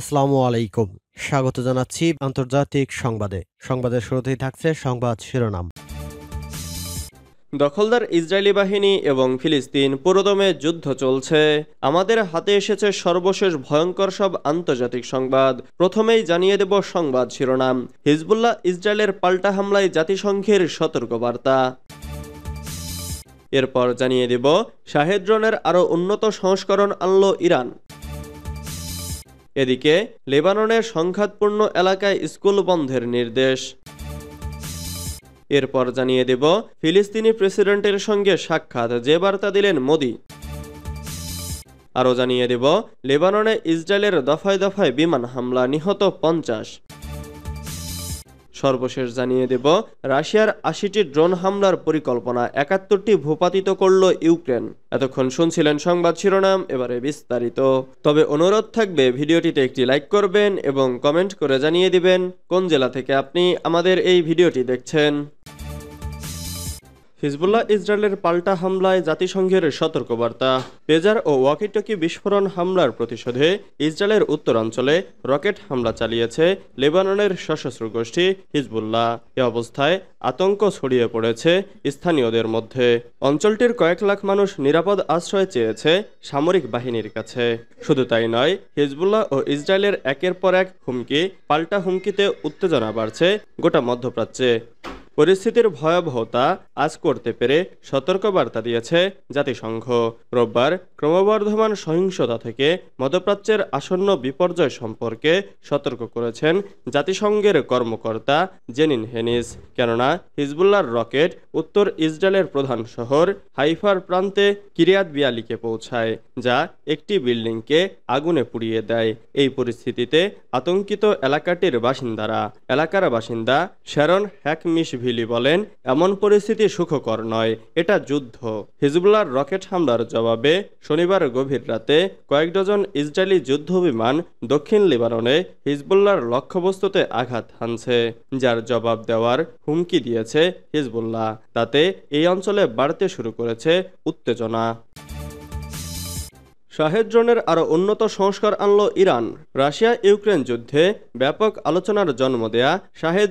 আসসালামু আলাইকুম স্বাগত জানাচ্ছি আন্তর্জাতিক সংবাদে সংবাদের শুরুতেই থাকছে সংবাদ শিরোনাম দখলদার ইসরায়েলি বাহিনী এবং ফিলিস্তিন পুরোদমে যুদ্ধ চলছে আমাদের হাতে এসেছে সর্বশেষ ভয়ঙ্কর সব আন্তর্জাতিক সংবাদ প্রথমেই জানিয়ে দেব সংবাদ শিরোনাম হিজবুল্লাহ ইসরায়েলের পাল্টা হামলায় জাতিসংঘের সতর্কবার্তা এরপর জানিয়ে দেব শাহেদ্রনের ড্রোনের আরও উন্নত সংস্করণ আনল ইরান এদিকে লেবাননের সংঘাতপূর্ণ এলাকায় স্কুল বন্ধের নির্দেশ এরপর জানিয়ে দেব ফিলিস্তিনি প্রেসিডেন্টের সঙ্গে সাক্ষাৎ যে বার্তা দিলেন মোদি আরও জানিয়ে দেব লেবাননে ইসরায়েলের দফায় দফায় বিমান হামলা নিহত পঞ্চাশ সর্বশেষ জানিয়ে দেব রাশিয়ার আশিটি ড্রোন হামলার পরিকল্পনা একাত্তরটি ভূপাতিত করল ইউক্রেন এতক্ষণ শুনছিলেন সংবাদ শিরোনাম এবারে বিস্তারিত তবে অনুরোধ থাকবে ভিডিওটিতে একটি লাইক করবেন এবং কমেন্ট করে জানিয়ে দিবেন কোন জেলা থেকে আপনি আমাদের এই ভিডিওটি দেখছেন হিজবুল্লাহ ইসরায়েলের পাল্টা হামলায় জাতিসংঘের সতর্কবার্তা পেজার ও ওয়াকিটকি বিস্ফোরণ হামলার প্রতিশোধে ইসরায়েলের উত্তরাঞ্চলে রকেট হামলা চালিয়েছে লেবাননের সশস্ত্র গোষ্ঠী হিজবুল্লাহ এ অবস্থায় আতঙ্ক ছড়িয়ে পড়েছে স্থানীয়দের মধ্যে অঞ্চলটির কয়েক লাখ মানুষ নিরাপদ আশ্রয় চেয়েছে সামরিক বাহিনীর কাছে শুধু তাই নয় হিজবুল্লাহ ও ইসরায়েলের একের পর এক হুমকি পাল্টা হুমকিতে উত্তেজনা বাড়ছে গোটা মধ্যপ্রাচ্যে পরিস্থিতির ভয়াবহতা আজ করতে পেরে সতর্কবার্তা দিয়েছে জাতিসংঘ রোববার ক্রমবর্ধমান সহিংসতা থেকে মধ্যপ্রাচ্যের আসন্ন বিপর্যয় সম্পর্কে সতর্ক করেছেন জাতিসংঘের কর্মকর্তা জেনিন হেনিস কেননা হিজবুল্লার রকেট উত্তর ইসরায়েলের প্রধান শহর হাইফার প্রান্তে কিরিয়াত বিয়ালিকে পৌঁছায় যা একটি বিল্ডিংকে আগুনে পুড়িয়ে দেয় এই পরিস্থিতিতে আতঙ্কিত এলাকাটির বাসিন্দারা এলাকার বাসিন্দা শ্যারন হ্যাকমিশ কোভিলি বলেন এমন পরিস্থিতি সুখকর নয় এটা যুদ্ধ হিজবুল্লার রকেট হামলার জবাবে শনিবার গভীর রাতে কয়েক ডজন ইসরায়েলি যুদ্ধ বিমান দক্ষিণ লিবারনে হিজবুল্লার লক্ষ্যবস্তুতে আঘাত হানছে যার জবাব দেওয়ার হুমকি দিয়েছে হিজবুল্লাহ তাতে এই অঞ্চলে বাড়তে শুরু করেছে উত্তেজনা ড্রোনের আরও উন্নত সংস্কার আনল ইরান রাশিয়া ইউক্রেন যুদ্ধে ব্যাপক আলোচনার জন্ম দেয়া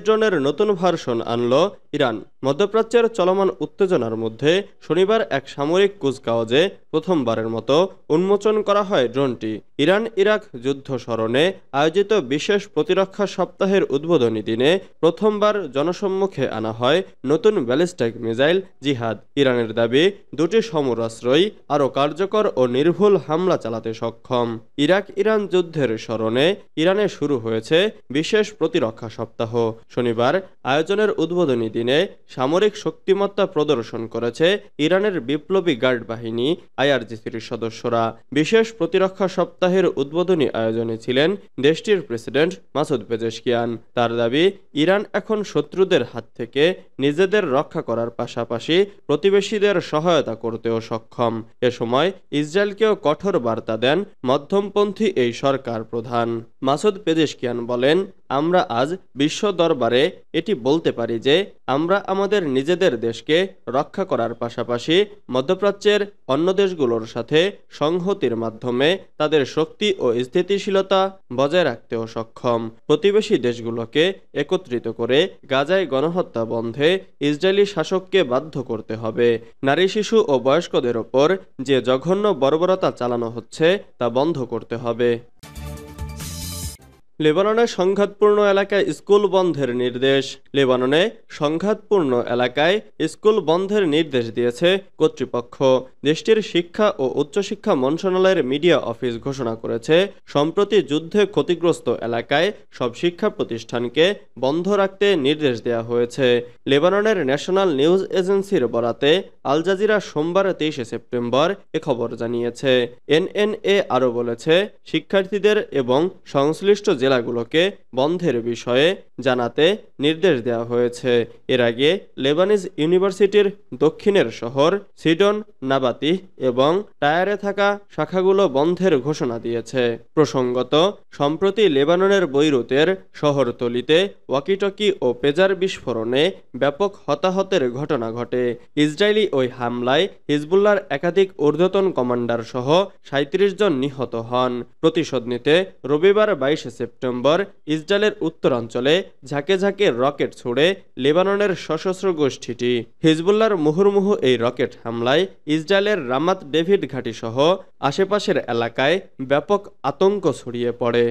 ড্রোনের নতুন ভার্সন আনল ইরান মধ্যপ্রাচ্যের চলমান উত্তেজনার মধ্যে শনিবার এক সামরিক কুচকাওয়াজে প্রথমবারের মতো উন্মোচন করা হয় ড্রোনটি ইরান ইরাক যুদ্ধ স্মরণে আয়োজিত বিশেষ প্রতিরক্ষা সপ্তাহের উদ্বোধনী দিনে প্রথমবার জনসম্মুখে আনা হয় নতুন ব্যালিস্টিক মিসাইল জিহাদ ইরানের দাবি দুটি সমরাশ্রয়ী আরও কার্যকর ও নির্ভুল হামলা চালাতে সক্ষম ইরাক ইরান যুদ্ধের স্মরণে ইরানে শুরু হয়েছে বিশেষ প্রতিরক্ষা সপ্তাহ শনিবার আয়োজনের উদ্বোধনী দিনে সামরিক শক্তিমত্তা প্রদর্শন করেছে ইরানের বিপ্লবী গার্ড বাহিনী আইআরজিসির সদস্যরা বিশেষ প্রতিরক্ষা সপ্তাহের উদ্বোধনী আয়োজনে ছিলেন দেশটির প্রেসিডেন্ট মাসুদ পেজেশকিয়ান তার দাবি ইরান এখন শত্রুদের হাত থেকে নিজেদের রক্ষা করার পাশাপাশি প্রতিবেশীদের সহায়তা করতেও সক্ষম এ সময় ইসরায়েলকেও কঠোর বার্তা দেন মধ্যমপন্থী এই সরকার প্রধান মাসুদ পেজেশকিয়ান বলেন আমরা আজ বিশ্ব দরবারে এটি বলতে পারি যে আমরা আমাদের নিজেদের দেশকে রক্ষা করার পাশাপাশি মধ্যপ্রাচ্যের অন্য দেশগুলোর সাথে সংহতির মাধ্যমে তাদের শক্তি ও স্থিতিশীলতা বজায় রাখতেও সক্ষম প্রতিবেশী দেশগুলোকে একত্রিত করে গাজায় গণহত্যা বন্ধে ইসরায়েলি শাসককে বাধ্য করতে হবে নারী শিশু ও বয়স্কদের ওপর যে জঘন্য বর্বরতা চালানো হচ্ছে তা বন্ধ করতে হবে লেবাননে সংঘাতপূর্ণ এলাকায় স্কুল বন্ধের নির্দেশ লেবাননে সংঘাতপূর্ণ এলাকায় স্কুল বন্ধের নির্দেশ দিয়েছে কর্তৃপক্ষ দেশটির শিক্ষা ও উচ্চশিক্ষা মন্ত্রণালয়ের মিডিয়া অফিস ঘোষণা করেছে সম্প্রতি যুদ্ধে ক্ষতিগ্রস্ত এলাকায় সব শিক্ষা প্রতিষ্ঠানকে বন্ধ রাখতে নির্দেশ দেওয়া হয়েছে লেবাননের ন্যাশনাল নিউজ এজেন্সির বরাতে আল জাজিরা সোমবার তেইশে সেপ্টেম্বর এ খবর জানিয়েছে এনএনএ আরও বলেছে শিক্ষার্থীদের এবং সংশ্লিষ্ট জেলাগুলোকে বন্ধের বিষয়ে জানাতে নির্দেশ দেওয়া হয়েছে এর আগে লেবানিজ ইউনিভার্সিটির দক্ষিণের শহর সিডন নাবাতি এবং টায়ারে থাকা শাখাগুলো বন্ধের ঘোষণা দিয়েছে প্রসঙ্গত সম্প্রতি লেবাননের বৈরুতের শহরতলিতে ওয়াকিটকি ও পেজার বিস্ফোরণে ব্যাপক হতাহতের ঘটনা ঘটে ইসরায়েলি ওই হামলায় হিজবুল্লার একাধিক ঊর্ধ্বতন কমান্ডার সহ সাঁত্রিশ জন নিহত হন প্রতিশোধ নিতে রবিবার বাইশে সেপ্টেম্বর সেপ্টেম্বর ইসরায়েলের উত্তরাঞ্চলে ঝাঁকে ঝাঁকে রকেট ছোড়ে লেবাননের সশস্ত্র গোষ্ঠীটি হিজবুল্লার মুহুর্মুহু এই রকেট হামলায় ইসরায়েলের রামাত ডেভিড ঘাঁটিসহ আশেপাশের এলাকায় ব্যাপক আতঙ্ক ছড়িয়ে পড়ে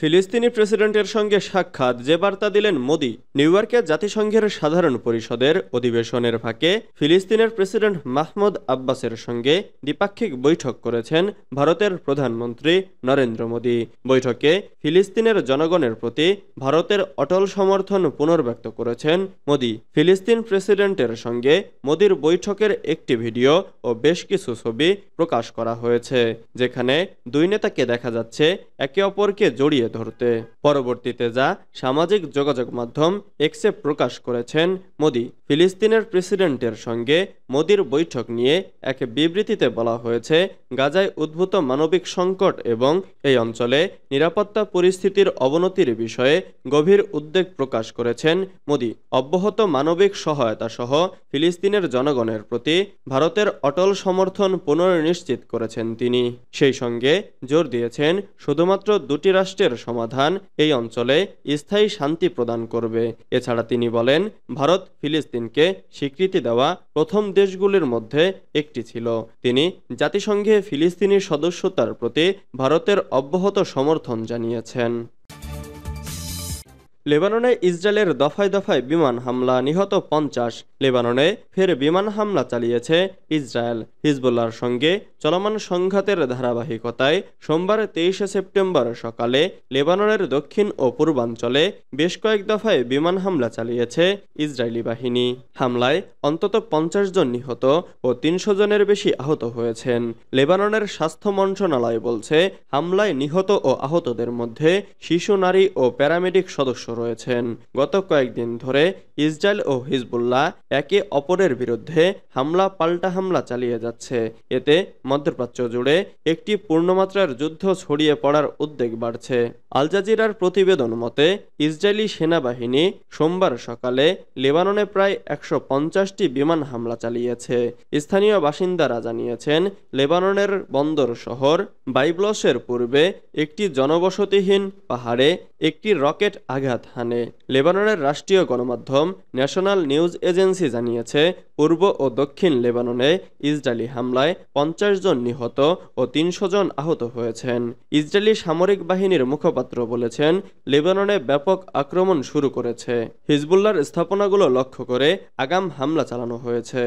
ফিলিস্তিনি প্রেসিডেন্টের সঙ্গে সাক্ষাৎ যে বার্তা দিলেন মোদি নিউ ইয়র্কে জাতিসংঘের সাধারণ পরিষদের অধিবেশনের ফাঁকে ফিলিস্তিনের প্রেসিডেন্ট মাহমুদ আব্বাসের সঙ্গে দ্বিপাক্ষিক বৈঠক করেছেন ভারতের প্রধানমন্ত্রী নরেন্দ্র মোদি বৈঠকে ফিলিস্তিনের জনগণের প্রতি ভারতের অটল সমর্থন পুনর্ব্যক্ত করেছেন মোদি ফিলিস্তিন প্রেসিডেন্টের সঙ্গে মোদির বৈঠকের একটি ভিডিও ও বেশ কিছু ছবি প্রকাশ করা হয়েছে যেখানে দুই নেতাকে দেখা যাচ্ছে একে অপরকে জড়িয়ে জড়িয়ে ধরতে পরবর্তীতে যা সামাজিক যোগাযোগ মাধ্যম এক্সে প্রকাশ করেছেন মোদি ফিলিস্তিনের প্রেসিডেন্টের সঙ্গে মোদির বৈঠক নিয়ে এক বিবৃতিতে বলা হয়েছে গাজায় উদ্ভূত মানবিক সংকট এবং এই অঞ্চলে নিরাপত্তা পরিস্থিতির অবনতির বিষয়ে গভীর উদ্বেগ প্রকাশ করেছেন মোদি অব্যাহত মানবিক সহায়তা সহ ফিলিস্তিনের জনগণের প্রতি ভারতের অটল সমর্থন পুনর্নিশ্চিত করেছেন তিনি সেই সঙ্গে জোর দিয়েছেন শুধুমাত্র দুটি রাষ্ট্রের সমাধান এই অঞ্চলে স্থায়ী শান্তি প্রদান করবে এছাড়া তিনি বলেন ভারত ফিলিস্তিনকে স্বীকৃতি দেওয়া প্রথম দেশগুলির মধ্যে একটি ছিল তিনি জাতিসংঘে ফিলিস্তিনি সদস্যতার প্রতি ভারতের অব্যাহত সমর্থন জানিয়েছেন লেবাননে ইসরায়েলের দফায় দফায় বিমান হামলা নিহত পঞ্চাশ লেবাননে ফের বিমান হামলা চালিয়েছে ইসরায়েল হিজবুল্লার সঙ্গে চলমান সংঘাতের ধারাবাহিকতায় সোমবার তেইশে সেপ্টেম্বর সকালে লেবাননের দক্ষিণ ও পূর্বাঞ্চলে বেশ কয়েক দফায় বিমান হামলা চালিয়েছে ইসরায়েলি বাহিনী হামলায় অন্তত পঞ্চাশ জন নিহত ও তিনশো জনের বেশি আহত হয়েছেন লেবাননের স্বাস্থ্য মন্ত্রণালয় বলছে হামলায় নিহত ও আহতদের মধ্যে শিশু নারী ও প্যারামেডিক সদস্য রয়েছেন গত কয়েকদিন ধরে ইসরায়েল ও হিজবুল্লাহ একে অপরের বিরুদ্ধে হামলা পাল্টা হামলা চালিয়ে যাচ্ছে এতে মধ্যপ্রাচ্য জুড়ে একটি পূর্ণমাত্রার যুদ্ধ ছড়িয়ে পড়ার উদ্বেগ বাড়ছে আল জাজিরার প্রতিবেদন মতে ইসরায়েলি সেনাবাহিনী সোমবার সকালে লেবাননে প্রায় একশো পঞ্চাশটি বিমান হামলা চালিয়েছে স্থানীয় বাসিন্দারা জানিয়েছেন লেবাননের বন্দর শহর বাইবলসের পূর্বে একটি জনবসতিহীন পাহাড়ে একটি রকেট আঘাত হানে লেবাননের রাষ্ট্রীয় গণমাধ্যম কম ন্যাশনাল নিউজ এজেন্সি জানিয়েছে পূর্ব ও দক্ষিণ লেবাননে ইসরায়েলি হামলায় পঞ্চাশ জন নিহত ও তিনশো জন আহত হয়েছেন ইসরায়েলি সামরিক বাহিনীর মুখপাত্র বলেছেন লেবাননে ব্যাপক আক্রমণ শুরু করেছে হিজবুল্লার স্থাপনাগুলো লক্ষ্য করে আগাম হামলা চালানো হয়েছে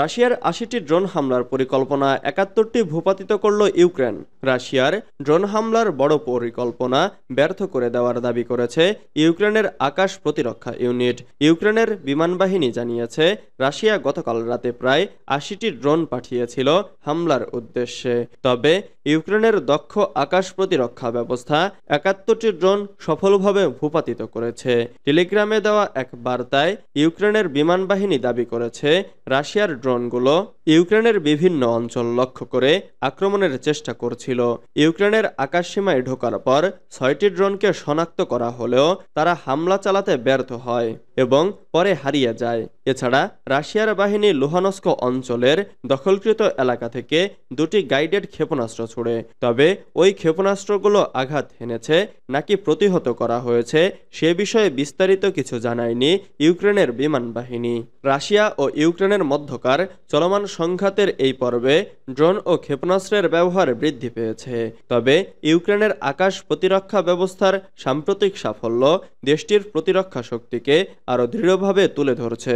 রাশিয়ার আশিটি ড্রোন হামলার পরিকল্পনা একাত্তরটি ভূপাতিত করল ইউক্রেন রাশিয়ার ড্রোন হামলার বড় পরিকল্পনা ব্যর্থ করে দেওয়ার দাবি করেছে ইউক্রেনের আকাশ প্রতিরক্ষা ইউনিট ইউক্রেনের বিমানবাহিনী জানিয়েছে রাশিয়া গতকাল রাতে প্রায় আশিটি ড্রোন পাঠিয়েছিল হামলার উদ্দেশ্যে তবে ইউক্রেনের দক্ষ আকাশ প্রতিরক্ষা ব্যবস্থা একাত্তরটি ড্রোন সফলভাবে ভূপাতিত করেছে টেলিগ্রামে দেওয়া এক বার্তায় ইউক্রেনের বিমানবাহিনী দাবি করেছে রাশিয়ার ড্রোনগুলো ইউক্রেনের বিভিন্ন অঞ্চল লক্ষ্য করে আক্রমণের চেষ্টা করছিল ইউক্রেনের আকাশসীমায় ঢোকার পর ছয়টি ড্রোনকে শনাক্ত করা হলেও তারা হামলা চালাতে ব্যর্থ হয় এবং পরে হারিয়ে যায় এছাড়া রাশিয়ার বাহিনী লোহানস্ক অঞ্চলের দখলকৃত এলাকা থেকে দুটি গাইডেড ক্ষেপণাস্ত্র ছুড়ে তবে ওই ক্ষেপণাস্ত্রগুলো আঘাত হেনেছে নাকি প্রতিহত করা হয়েছে সে বিষয়ে বিস্তারিত কিছু জানায়নি ইউক্রেনের বিমান বাহিনী রাশিয়া ও ইউক্রেনের মধ্যকার চলমান সংঘাতের এই পর্বে ড্রোন ও ক্ষেপণাস্ত্রের ব্যবহার বৃদ্ধি পেয়েছে তবে ইউক্রেনের আকাশ প্রতিরক্ষা ব্যবস্থার সাম্প্রতিক সাফল্য দেশটির প্রতিরক্ষা শক্তিকে আরও দৃঢ়ভাবে তুলে ধরছে